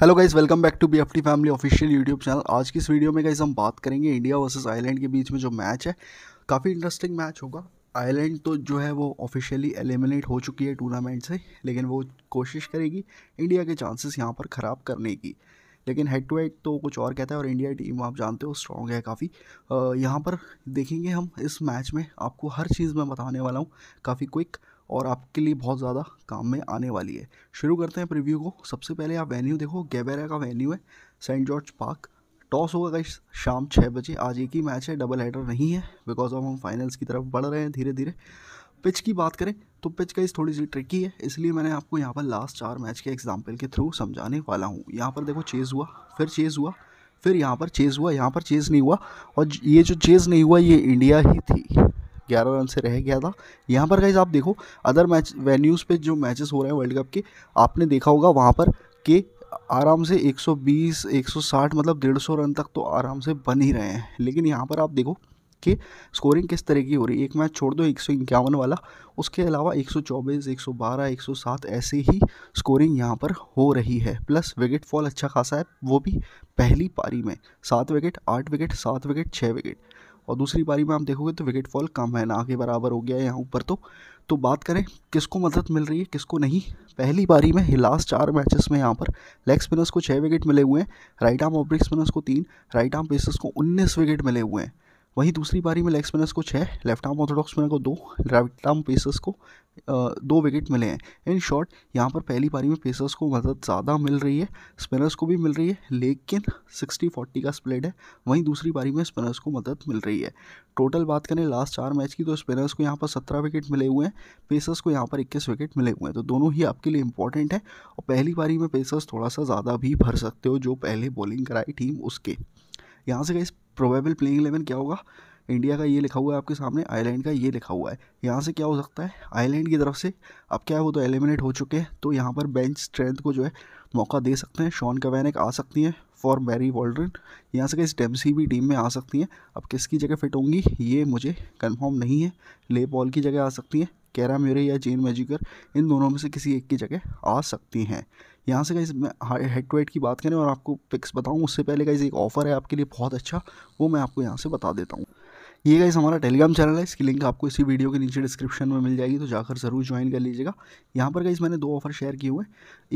hello guys welcome back to B F T family official YouTube channel आज की इस video में guys हम बात करेंगे इंडिया वर्सेस आयरलैंड के बीच में जो मैच है काफ़ी इंटरेस्टिंग मैच होगा आयरलैंड तो जो है वो ऑफिशियली एलिमिनेट हो चुकी है टूर्नामेंट से लेकिन वो कोशिश करेगी इंडिया के चांसेस यहाँ पर ख़राब करने की लेकिन हेड टू हेड तो कुछ और कहता है और इंडिया टीम आप जानते हो स्ट्रॉन्ग है काफ़ी यहाँ पर देखेंगे हम इस मैच में आपको हर चीज़ में बताने वाला हूँ काफ़ी क्विक और आपके लिए बहुत ज़्यादा काम में आने वाली है शुरू करते हैं प्रीव्यू को सबसे पहले आप वेन्यू देखो गैबेरा का वेन्यू है सेंट जॉर्ज पार्क टॉस होगा गाइस शाम छः बजे आज एक ही मैच है डबल हेडर नहीं है बिकॉज ऑफ हम फाइनल्स की तरफ बढ़ रहे हैं धीरे धीरे पिच की बात करें तो पिच का इस थोड़ी सी ट्रिकी है इसलिए मैंने आपको यहाँ पर लास्ट चार मैच के एग्जाम्पल के थ्रू समझाने वाला हूँ यहाँ पर देखो चेज़ हुआ फिर चेज़ हुआ फिर यहाँ पर चेज़ हुआ यहाँ पर चेज़ नहीं हुआ और ये जो चेज़ नहीं हुआ ये इंडिया ही थी ग्यारह रन से रह गया था यहाँ पर गाइज आप देखो अदर मैच वेन्यूज़ पे जो मैचेस हो रहे हैं वर्ल्ड कप के आपने देखा होगा वहाँ पर कि आराम से 120 160 मतलब 150 रन तक तो आराम से बन ही रहे हैं लेकिन यहाँ पर आप देखो कि स्कोरिंग किस तरह की हो रही है एक मैच छोड़ दो एक वाला उसके अलावा 124, 112, 107 ऐसे ही स्कोरिंग यहाँ पर हो रही है प्लस विकेट फॉल अच्छा खासा है वो भी पहली पारी में सात विकेट आठ विकेट सात विकेट छः विकेट और दूसरी बारी में आप देखोगे तो विकेट फॉल कम है ना आगे बराबर हो गया है यहाँ ऊपर तो तो बात करें किसको मदद मिल रही है किसको नहीं पहली बारी में लास्ट चार मैचेस में यहाँ पर लेग स्पिनर्स को छः विकेट मिले हुए हैं राइट आर्म ऑब्रिक स्पिनर्स को तीन राइट आर्म पेसर्स को उन्नीस विकेट मिले हुए हैं वहीं दूसरी बारी में लेग स्पिनर्स को छः लेफ्ट आर्म ऑर्थोडॉक्स स्पिनर को दो राइट आर्म पेसर्स को दो विकेट मिले हैं इन शॉर्ट यहाँ पर पहली बारी में पेसर्स को मदद ज़्यादा मिल रही है स्पिनर्स को भी मिल रही है लेकिन सिक्सटी फोर्टी का स्प्लिट है वहीं दूसरी बारी में स्पिनर्स को मदद मिल रही है टोटल बात करें लास्ट चार मैच की तो स्पिनर्स को यहाँ पर सत्रह विकेट मिले हुए हैं पेसर्स को यहाँ पर इक्कीस विकेट मिले हुए हैं तो दोनों ही आपके लिए इंपॉर्टेंट है और पहली बारी में पेसर्स थोड़ा सा ज़्यादा भी भर सकते हो जो पहले बॉलिंग कराई टीम उसके यहाँ से गए प्रोबेबल प्लेइंग इलेवन क्या होगा इंडिया का ये लिखा हुआ है आपके सामने आयरलैंड का ये लिखा हुआ है यहाँ से क्या हो सकता है आयरलैंड की तरफ से अब क्या है वो तो एलिमिनेट हो चुके हैं तो यहाँ पर बेंच स्ट्रेंथ को जो है मौका दे सकते हैं शॉन कवैनिक आ सकती हैं फॉर मैरी वॉल्ड्रन यहाँ से कहीं स्टेम्सी भी टीम में आ सकती हैं अब किसकी जगह फिट होंगी ये मुझे कन्फर्म नहीं है ले बॉल की जगह आ सकती हैं कैरा म्यूरे या जेन मैजिकर इन दोनों में से किसी एक की जगह आ सकती हैं यहाँ से गाइज मैं हेड टू हेड की बात करें और आपको पिक्स बताऊँ उससे पहले गाइज एक ऑफर है आपके लिए बहुत अच्छा वो मैं आपको यहाँ से बता देता हूँ ये गाइस हमारा टेलीग्राम चैनल है इसकी लिंक आपको इसी वीडियो के नीचे डिस्क्रिप्शन में मिल जाएगी तो जाकर ज़रूर ज्वाइन कर लीजिएगा यहाँ पर गाइस मैंने दो ऑफर शेयर किए हुए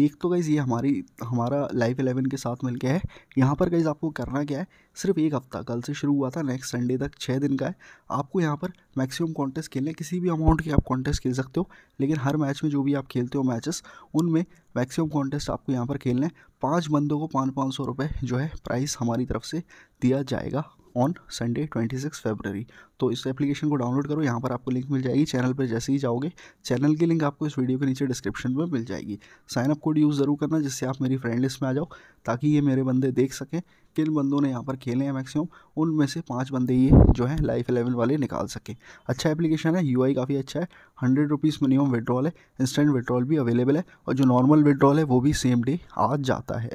एक तो गाइस ये हमारी हमारा लाइफ इलेवन के साथ गया है यहाँ पर गाइस आपको करना क्या है सिर्फ एक हफ्ता कल से शुरू हुआ था नेक्स्ट संडे तक छः दिन का है आपको यहाँ पर मैक्सिमम कॉन्टेस्ट खेलने किसी भी अमाउंट के आप कॉन्टेस्ट खेल सकते हो लेकिन हर मैच में जो भी आप खेलते हो मैचेस उनमें मैक्सिमम कॉन्टेस्ट आपको यहाँ पर खेलना है पाँच बंदों को पाँच पाँच सौ रुपये जो है प्राइस हमारी तरफ से दिया जाएगा ऑन संडे 26 फरवरी तो इस एप्लीकेशन को डाउनलोड करो यहाँ पर आपको लिंक मिल जाएगी चैनल पर जैसे ही जाओगे चैनल की लिंक आपको इस वीडियो के नीचे डिस्क्रिप्शन में मिल जाएगी साइन अप कोड यूज़ ज़रूर करना जिससे आप मेरी फ्रेंड लिस्ट में आ जाओ ताकि ये मेरे बंदे देख सकें किन बंदों ने यहाँ पर खेले हैं मैक्सिमम उनमें से पाँच बंदे ये जो है लाइफ इलेवन वाले निकाल सकें अच्छा एप्लीकेशन है यू काफ़ी अच्छा है हंड्रेड रुपीज़ मिनिमम विड्रॉल है इंस्टेंट विड्रॉल भी अवेलेबल है और जो नॉर्मल विड्रॉल है वो भी सेम डे आज जाता है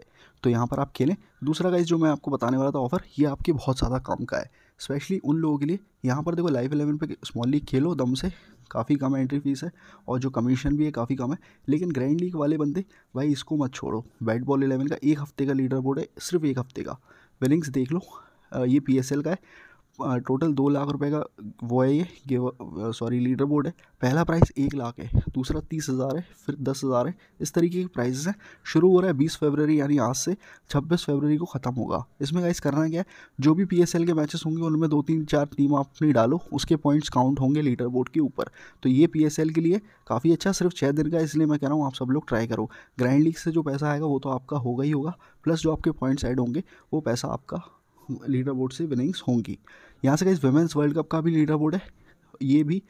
तो यहाँ पर आप खेलें दूसरा गाइज जो मैं आपको बताने वाला था ऑफर ये आपके बहुत ज़्यादा काम का है स्पेशली उन लोगों के लिए यहाँ पर देखो लाइव एलेवन पे स्मॉल लीग खेलो दम से काफ़ी कम एंट्री फीस है और जो कमीशन भी है काफ़ी कम है लेकिन ग्रैंड लीग वाले बंदे भाई इसको मत छोड़ो बैट बॉल एलेवन का एक हफ्ते का लीडर बोर्ड है सिर्फ एक हफ्ते का विलिंग्स देख लो ये पी का है टोटल दो लाख रुपए का वो है ये गिव सॉरी लीडर बोर्ड है पहला प्राइस एक लाख है दूसरा तीस हज़ार है फिर दस हज़ार है इस तरीके के प्राइजेस हैं शुरू हो रहा है बीस फरवरी यानी आज से छब्बीस फरवरी को ख़त्म होगा इसमें गाइस करना क्या है जो भी पी के मैचेस होंगे उनमें दो तीन चार टीम आप अपनी डालो उसके पॉइंट्स काउंट होंगे लीडर बोर्ड के ऊपर तो ये पी के लिए काफ़ी अच्छा सिर्फ छः दिन का इसलिए मैं कह रहा हूँ आप सब लोग ट्राई करो ग्रैंड लीग से जो पैसा आएगा वो तो आपका होगा ही होगा प्लस जो आपके पॉइंट्स ऐड होंगे वो पैसा आपका लीडर बोर्ड से विनिंग्स होंगी यहाँ से कहीं वुमेंस वर्ल्ड कप का भी लीडर बोर्ड है ये भी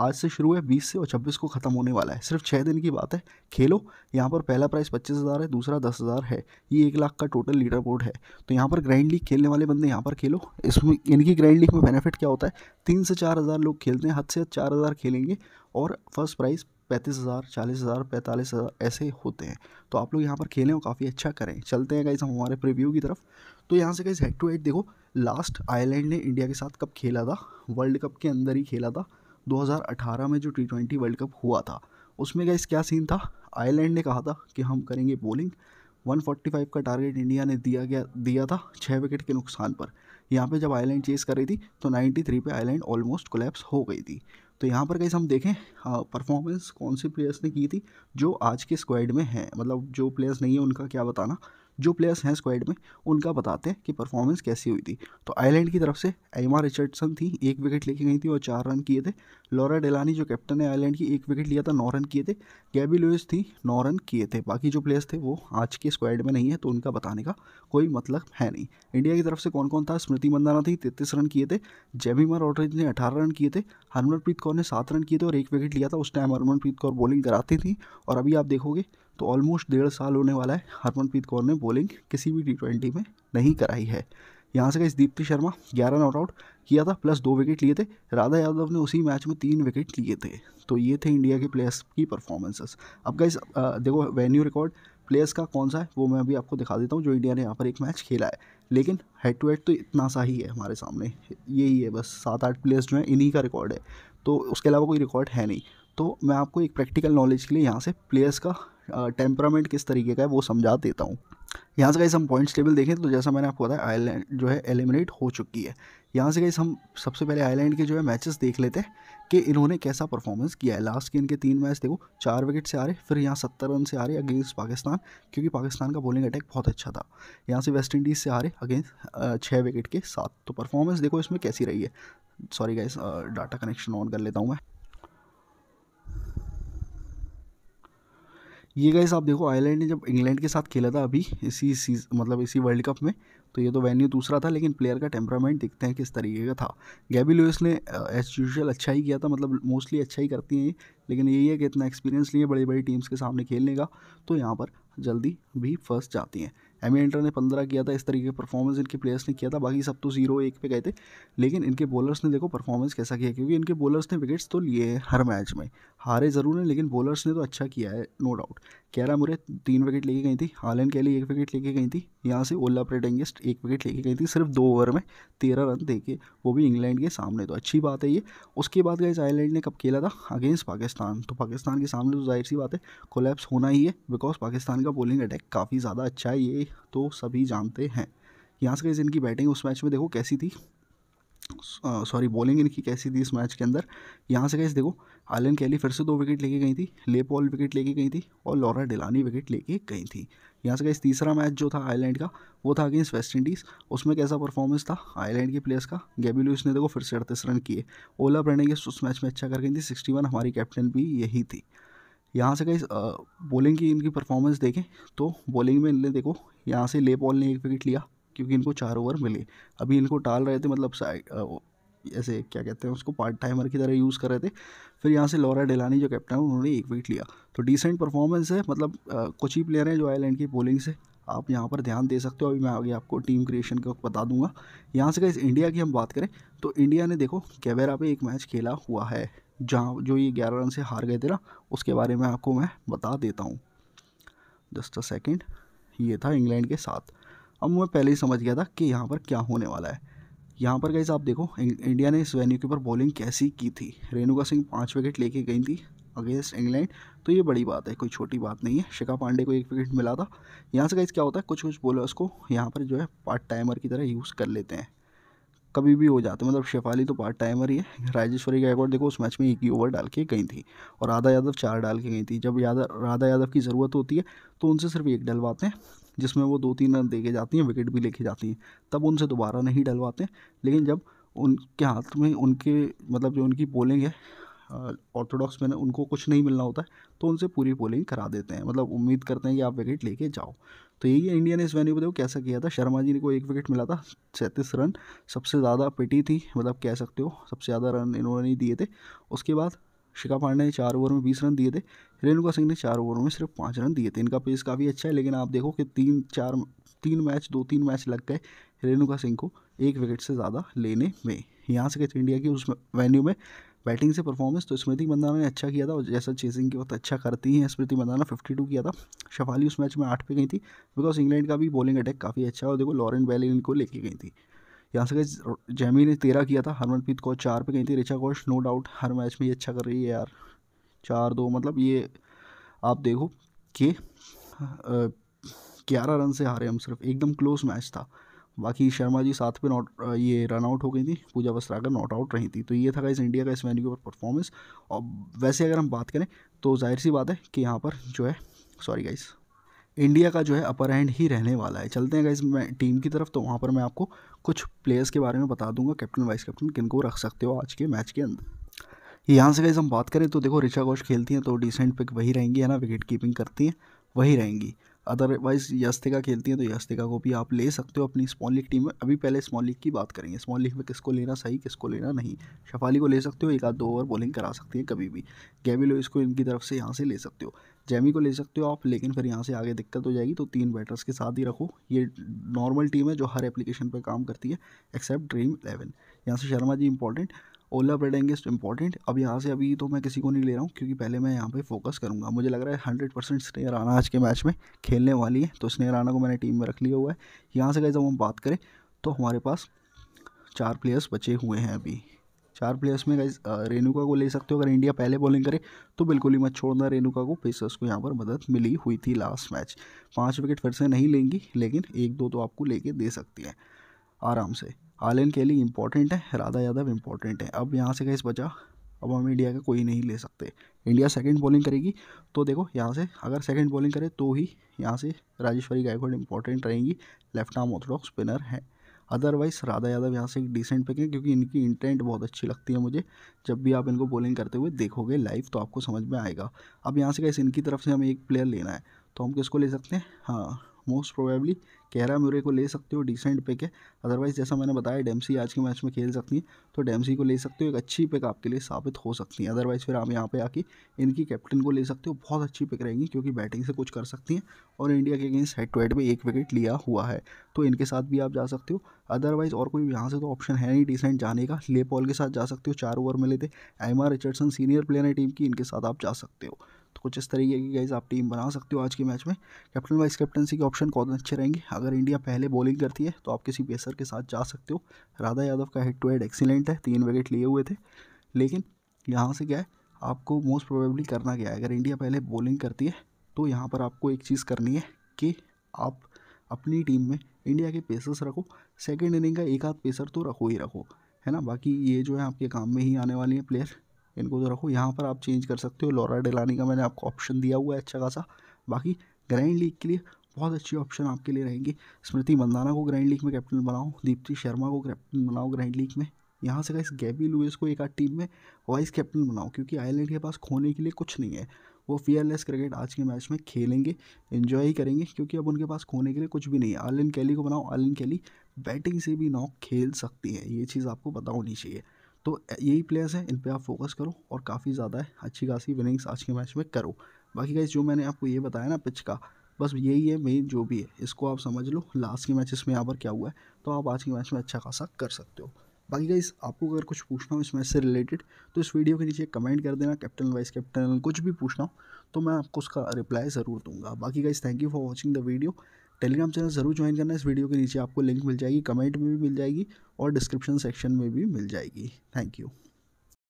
आज से शुरू है 20 से और 26 को ख़त्म होने वाला है सिर्फ छः दिन की बात है खेलो यहाँ पर पहला प्राइस पच्चीस हज़ार है दूसरा दस हज़ार है ये एक लाख का टोटल लीडर बोर्ड है तो यहाँ पर ग्रैंड लीग खेलने वाले बंदे यहाँ पर खेलो इसमें इनकी ग्रैंड लीग में बेनिफिट क्या होता है तीन से चार हज़ार लोग खेलते हैं हद से चार हज़ार खेलेंगे और फर्स्ट प्राइज़ पैंतीस हज़ार चालीस हज़ार पैंतालीस हज़ार ऐसे होते हैं तो आप लोग यहाँ पर खेलें और काफ़ी अच्छा करें चलते हैं कहीं हम हमारे प्रीव्यू की तरफ तो यहाँ से कहीं हेड टू हेड देखो लास्ट आयरलैंड ने इंडिया के साथ कब खेला था वर्ल्ड कप के अंदर ही खेला था 2018 में जो टी ट्वेंटी वर्ल्ड कप हुआ था उसमें गाइज क्या सीन था आयरलैंड ने कहा था कि हम करेंगे बॉलिंग 145 का टारगेट इंडिया ने दिया गया दिया था छः विकेट के नुकसान पर यहाँ पे जब आयरलैंड चेस कर रही थी तो 93 पे आयरलैंड ऑलमोस्ट कोलेप्स हो गई थी तो यहाँ पर कैसे हम देखें परफॉर्मेंस कौन से प्लेयर्स ने की थी जो आज के स्क्वाड में हैं मतलब जो प्लेयर्स नहीं है उनका क्या बताना जो प्लेयर्स हैं स्क्वाड में उनका बताते हैं कि परफॉर्मेंस कैसी हुई थी तो आयरलैंड की तरफ से एमा रिचर्डसन थी एक विकेट लेके गई थी और चार रन किए थे लॉरा डेलानी जो कैप्टन है आयरलैंड की एक विकेट लिया था नौ रन किए थे गैबी लुइस थी नौ रन किए थे बाकी जो प्लेयर्स थे वो आज के स्क्वाड में नहीं है तो उनका बताने का कोई मतलब है नहीं इंडिया की तरफ से कौन कौन था स्मृति मंदाना थी तैतीस रन किए थे जेमिमा रॉड्रिज ने अठारह रन किए थे हरमनप्रीत कौर ने सात रन किए थे और एक विकेट लिया था उस टाइम हरमनप्रीत कौर बॉलिंग कराती थी और अभी आप देखोगे तो ऑलमोस्ट डेढ़ साल होने वाला है हरमनप्रीत कौर ने बॉलिंग किसी भी टी ट्वेंटी में नहीं कराई है यहाँ से गए दीप्ति शर्मा ग्यारह नॉट आउट किया था प्लस दो विकेट लिए थे राधा यादव ने उसी मैच में तीन विकेट लिए थे तो ये थे इंडिया के प्लेयर्स की परफॉर्मेंसेस अब गए देखो वेन्यू रिकॉर्ड प्लेयर्स का कौन सा है वो मैं अभी आपको दिखा देता हूँ जो इंडिया ने यहाँ पर एक मैच खेला है लेकिन हेड टू हेड तो इतना सा ही है हमारे सामने यही है बस सात आठ प्लेयर्स जो हैं इन्हीं का रिकॉर्ड है तो उसके अलावा कोई रिकॉर्ड है नहीं तो मैं आपको एक प्रैक्टिकल नॉलेज के लिए यहाँ से प्लेयर्स का टेम्परामेंट किस तरीके का है वो समझा देता हूँ यहाँ से कहीं हम पॉइंट्स टेबल देखें तो जैसा मैंने आपको बताया आयरलैंड जो है एलिमिनेट हो चुकी है यहाँ से कहीं हम सबसे पहले आयरलैंड के जो है मैचेस देख लेते हैं कि इन्होंने कैसा परफॉर्मेंस किया है लास्ट के इनके तीन मैच देखो चार विकेट से आ रहे फिर यहाँ सत्तर रन से आ रहे अगेंस्ट पाकिस्तान क्योंकि पाकिस्तान का बॉलिंग अटैक बहुत अच्छा था यहाँ से वेस्ट इंडीज़ से आ रहे अगेंस्ट छः विकेट के साथ तो परफॉर्मेंस देखो इसमें कैसी रही है sorry guys data connection on कर लेता हूँ मैं ये गाइस आप देखो आयरलैंड ने जब इंग्लैंड के साथ खेला था अभी इसी सीज मतलब इसी वर्ल्ड कप में तो ये तो वेन्यू दूसरा था लेकिन प्लेयर का टेम्परामेंट देखते हैं किस तरीके का था गैबी लुइस ने एज यूजल अच्छा ही किया था मतलब मोस्टली अच्छा ही करती हैं ये लेकिन यही है कि इतना एक्सपीरियंस नहीं है बड़ी बड़ी टीम्स के सामने खेलने का तो यहाँ पर जल्दी भी फर्स्ट जाती हैं एमी एंटर ने पंद्रह किया था इस तरीके का परफॉर्मेंस इनके प्लेयर्स ने किया था बाकी सब तो जीरो एक पे गए थे लेकिन इनके बॉलर्स ने देखो परफॉर्मेंस कैसा किया क्योंकि इनके बॉलर्स ने विकेट्स तो लिए हैं हर मैच में हारे ज़रूर हैं लेकिन बॉलर्स ने तो अच्छा किया है नो डाउट कैरा मुरे तीन विकेट लेके गई थी हालन कैली एक विकेट लेके गई थी यहाँ से ओला प्रेटेंगेस्ट एक विकेट लेके गई थी सिर्फ दो ओवर में तेरह रन दे के वो भी इंग्लैंड के सामने तो अच्छी बात है ये उसके बाद गए आयरलैंड ने कब खेला था अगेंस्ट पाकिस्तान तो पाकिस्तान के सामने तो जाहिर सी बात है कोलेप्स होना ही है बिकॉज पाकिस्तान का बॉलिंग अटैक काफ़ी ज़्यादा अच्छा है ये तो सभी जानते हैं यहाँ से गए इनकी बैटिंग उस मैच में देखो कैसी थी सॉरी बॉलिंग इनकी कैसी थी इस मैच के अंदर यहाँ से कैसे देखो आलन कैली फिर से दो विकेट लेके गई थी ले पॉल विकेट लेके गई थी और लॉरा डिलानी विकेट लेके गई थी यहाँ से कैसे तीसरा मैच जो था आयरलैंड का वो था अगेंस्ट वेस्ट इंडीज़ उसमें कैसा परफॉर्मेंस था आयरलैंड के प्लेयर्स का गैबी लुइस ने देखो फिर से अड़तीस रन किए ओला ब्रेनेगेस्ट उस मैच में अच्छा कर गई थी सिक्सटी वन हमारी कैप्टन भी यही थी यहाँ से कहीं बॉलिंग की इनकी परफॉर्मेंस देखें तो बॉलिंग में इनने देखो यहाँ से ले पॉल ने एक विकेट लिया क्योंकि इनको चार ओवर मिले अभी इनको टाल रहे थे मतलब ऐसे क्या कहते हैं उसको पार्ट टाइमर की तरह यूज़ कर रहे थे फिर यहाँ से लॉरा डेलानी जो कैप्टन है उन्होंने एक विकेट लिया तो डिसेंट परफॉर्मेंस है मतलब कुछ ही प्लेयर हैं जो आयरलैंड की बॉलिंग से आप यहाँ पर ध्यान दे सकते हो अभी मैं आगे आपको टीम क्रिएशन का बता दूंगा यहाँ से कहीं इंडिया की हम बात करें तो इंडिया ने देखो कैवेरा पे एक मैच खेला हुआ है जहाँ जो ये ग्यारह रन से हार गए थे ना उसके बारे में आपको मैं बता देता हूँ जस्ट अ सेकेंड ये था इंग्लैंड के साथ अब मैं पहले ही समझ गया था कि यहाँ पर क्या होने वाला है यहाँ पर गई आप देखो इंडिया ने इस वेन्यू के ऊपर बॉलिंग कैसी की थी रेणुका सिंह पाँच विकेट लेके गई थी अगेंस्ट इंग्लैंड तो ये बड़ी बात है कोई छोटी बात नहीं है शिखा पांडे को एक विकेट मिला था यहाँ से गाइज क्या होता है कुछ कुछ बॉलर्स को यहाँ पर जो है पार्ट टाइमर की तरह यूज़ कर लेते हैं कभी भी हो जाते मतलब शेफाली तो पार्ट टाइमर ही है राजेश्वरी गायकवाड़ देखो उस मैच में एक ही ओवर डाल के गई थी और राधा यादव चार डाल के गई थी जब यादव राधा यादव की ज़रूरत होती है तो उनसे सिर्फ एक डलवाते हैं जिसमें वो दो तीन रन दे के जाती हैं विकेट भी लेके जाती हैं तब उनसे दोबारा नहीं डलवाते लेकिन जब उनके हाथ में उनके मतलब जो उनकी पोलिंग है ऑर्थोडॉक्स में उनको कुछ नहीं मिलना होता है तो उनसे पूरी पोलिंग करा देते हैं मतलब उम्मीद करते हैं कि आप विकेट लेके जाओ तो यही है इंडिया ने इस वेन्यू पर देखो कैसा किया था शर्मा जी ने को एक विकेट मिला था सैंतीस रन सबसे ज़्यादा पिटी थी मतलब कह सकते हो सबसे ज़्यादा रन इन्होंने दिए थे उसके बाद शिखा पांडे ने चार ओवर में बीस रन दिए थे रेणुका सिंह ने चार ओवर में सिर्फ पाँच रन दिए थे इनका पेस काफ़ी अच्छा है लेकिन आप देखो कि तीन चार तीन मैच दो तीन मैच लग गए रेणुका सिंह को एक विकेट से ज़्यादा लेने में यहाँ से कहते इंडिया की उस वेन्यू में बैटिंग से परफॉर्मेंस तो स्मृति मंदाना ने अच्छा किया था और जैसा चेसिंग की बहुत अच्छा करती हैं स्मृति मंदाना फिफ्टी टू किया था शफाली उस मैच में आठ पे गई थी बिकॉज इंग्लैंड का भी बॉलिंग अटैक काफ़ी अच्छा है और देखो लॉरेंट बेल इनको लेके गई थी यहाँ से जैमी ने तेरह किया था हरमनप्रीत कौर चार पे गई थी रिचा घोष नो डाउट हर मैच में ये अच्छा कर रही है यार चार दो मतलब ये आप देखो कि ग्यारह रन से हारे हम सिर्फ एकदम क्लोज मैच था बाकी शर्मा जी साथ पे नॉट ये रन आउट हो गई थी पूजा वस्त्राकर नॉट आउट रही थी तो ये था इस इंडिया का इस वेन्यू पर परफॉर्मेंस और वैसे अगर हम बात करें तो जाहिर सी बात है कि यहाँ पर जो है सॉरी गाइज़ इंडिया का जो है अपर हैंड ही रहने वाला है चलते हैं इस टीम की तरफ तो वहाँ पर मैं आपको कुछ प्लेयर्स के बारे में बता दूंगा कैप्टन वाइस कैप्टन किन को रख सकते हो आज के मैच के अंदर यहाँ से अगर हम बात करें तो देखो रिचा घोष खेलती हैं तो डिसेंट पिक वही रहेंगी है ना विकेट कीपिंग करती हैं वही रहेंगी अदरवाइज यास्तिका खेलती हैं तो यस्तिका को भी आप ले सकते हो अपनी स्मॉल लीग टीम में अभी पहले स्मॉल लीग की बात करेंगे स्मॉल लीग में किसको लेना सही किसको लेना नहीं शफाली को ले सकते हो एक आध दो ओवर बॉलिंग करा सकती हैं कभी भी गैवी लोइस इसको इनकी तरफ से यहाँ से ले सकते हो जैमी को ले सकते हो आप लेकिन फिर यहाँ से आगे दिक्कत हो जाएगी तो तीन बैटर्स के साथ ही रखो ये नॉर्मल टीम है जो हर एप्लीकेशन पर काम करती है एक्सेप्ट ड्रीम इलेवन यहाँ से शर्मा जी इंपॉर्टेंट ओला ब्रेड इंपॉर्टेंट अब यहाँ से अभी तो मैं किसी को नहीं ले रहा हूँ क्योंकि पहले मैं यहाँ पे फोकस करूँगा मुझे लग रहा है हंड्रेड परसेंट स्नेह राना आज के मैच में खेलने वाली है तो स्नेह आना को मैंने टीम में रख लिया हुआ है यहाँ से गए जब हम बात करें तो हमारे पास चार प्लेयर्स बचे हुए हैं अभी चार प्लेयर्स में गई रेणुका को ले सकते हो अगर इंडिया पहले बॉलिंग करे तो बिल्कुल ही मत छोड़ना रेणुका को पेसर्स को यहाँ पर मदद मिली हुई थी लास्ट मैच पाँच विकेट फिर से नहीं लेंगी लेकिन एक दो तो आपको लेके दे सकती हैं आराम से आलिन के लिए इंपॉर्टेंट है राधा यादव इंपॉर्टेंट है अब यहाँ से कैसे बचा अब हम इंडिया का कोई नहीं ले सकते इंडिया सेकंड बॉलिंग करेगी तो देखो यहाँ से अगर सेकंड बॉलिंग करे तो ही यहाँ से राजेश्वरी गायकवाड इंपॉर्टेंट रहेंगी लेफ्ट आर्म ऑर्थोडॉक्स स्पिनर है अदरवाइज राधा यादव यहाँ से एक डिसेंट पिक है क्योंकि इनकी इंटेंट बहुत अच्छी लगती है मुझे जब भी आप इनको बॉलिंग करते हुए देखोगे लाइव तो आपको समझ में आएगा अब यहाँ से कैसे इनकी तरफ से हमें एक प्लेयर लेना है तो हम किसको ले सकते हैं हाँ मोस्ट प्रोबेबली कहरा म्यूरे को ले सकते हो डिसेंट पिक है अदरवाइज जैसा मैंने बताया डेमसी आज के मैच में खेल सकती है तो डेमसी को ले सकते हो एक अच्छी पिक आपके लिए साबित हो सकती है अदरवाइज फिर आप यहाँ पे आके इनकी कैप्टन को ले सकते हो बहुत अच्छी पिक रहेंगी क्योंकि बैटिंग से कुछ कर सकती हैं और इंडिया के अगेंस्ट हेड टू हेड में एक विकेट लिया हुआ है तो इनके साथ भी आप जा सकते हो अदरवाइज और कोई यहाँ से तो ऑप्शन है नहीं डिसेंट जाने का ले पॉल के साथ जा सकते हो चार ओवर में लेते M R Richardson senior player है टीम की इनके साथ आप जा सकते हो तो कुछ इस तरीके की गाइज आप टीम बना सकते हो आज के मैच में कैप्टन वाइस कैप्टनसी के ऑप्शन कौन अच्छे रहेंगे अगर इंडिया पहले बॉलिंग करती है तो आप किसी पेसर के साथ जा सकते हो राधा यादव का हेड टू हेड एक्सीलेंट है तीन विकेट लिए हुए थे लेकिन यहाँ से क्या है आपको मोस्ट प्रोबेबली करना क्या है अगर इंडिया पहले बॉलिंग करती है तो यहाँ पर आपको एक चीज़ करनी है कि आप अपनी टीम में इंडिया के पेसर्स रखो सेकेंड इनिंग का एक आध पेसर तो रखो ही रखो है ना बाकी ये जो है आपके काम में ही आने वाली हैं प्लेयर इनको तो रखो यहाँ पर आप चेंज कर सकते हो लोरा डेलानी का मैंने आपको ऑप्शन दिया हुआ है अच्छा खासा बाकी ग्रैंड लीग के लिए बहुत अच्छी ऑप्शन आपके लिए रहेंगी स्मृति मंदाना को ग्रैंड लीग में कैप्टन बनाओ दीप्ति शर्मा को कैप्टन बनाओ ग्रैंड लीग में यहाँ से गाइस गैबी लुइस को एक आध टीम में वाइस कैप्टन बनाओ क्योंकि आयरलैंड के पास खोने के लिए कुछ नहीं है वो फियरलेस क्रिकेट आज के मैच में खेलेंगे इन्जॉय ही करेंगे क्योंकि अब उनके पास खोने के लिए कुछ भी नहीं है आलिन कैली को बनाओ आलिन कैली बैटिंग से भी नॉक खेल सकती है ये चीज़ आपको पता होनी चाहिए तो यही प्लेयर्स हैं इन पर आप फोकस करो और काफ़ी ज़्यादा है अच्छी खासी विनिंग्स आज के मैच में करो बाकी गाइज जो मैंने आपको ये बताया ना पिच का बस यही है मेन जो भी है इसको आप समझ लो लास्ट के मैचेस में यहाँ पर क्या हुआ है तो आप आज के मैच में अच्छा खासा कर सकते हो बाकी गाइज़ आपको अगर कुछ पूछना हो इस मैच से रिलेटेड तो इस वीडियो के नीचे कमेंट कर देना कैप्टन वाइस कैप्टन कुछ भी पूछना हो तो मैं आपको उसका रिप्लाई ज़रूर दूंगा बाकी guys thank you for watching the video Telegram channel ज़रूर ज्वाइन करना इस वीडियो के नीचे आपको लिंक मिल जाएगी कमेंट में भी मिल जाएगी और डिस्क्रिप्शन सेक्शन में भी मिल जाएगी थैंक यू